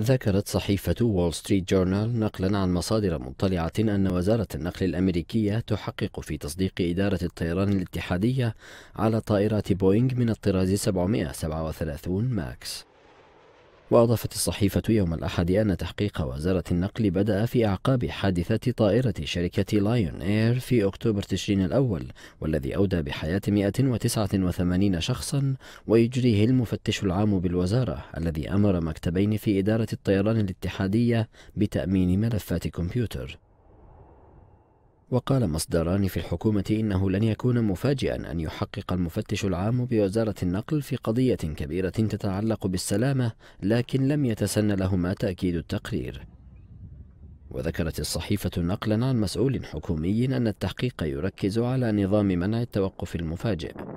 ذكرت صحيفة وول ستريت جورنال نقلا عن مصادر مطلعة أن وزارة النقل الأمريكية تحقق في تصديق إدارة الطيران الاتحادية على طائرات بوينغ من الطراز 737 ماكس وأضافت الصحيفة يوم الأحد أن تحقيق وزارة النقل بدأ في أعقاب حادثة طائرة شركة لايون إير في أكتوبر تشرين الأول والذي أودى بحياة 189 شخصا ويجريه المفتش العام بالوزارة الذي أمر مكتبين في إدارة الطيران الاتحادية بتأمين ملفات كمبيوتر وقال مصدران في الحكومة إنه لن يكون مفاجئا أن يحقق المفتش العام بوزارة النقل في قضية كبيرة تتعلق بالسلامة لكن لم يتسن لهما تأكيد التقرير وذكرت الصحيفة نقلا عن مسؤول حكومي أن التحقيق يركز على نظام منع التوقف المفاجئ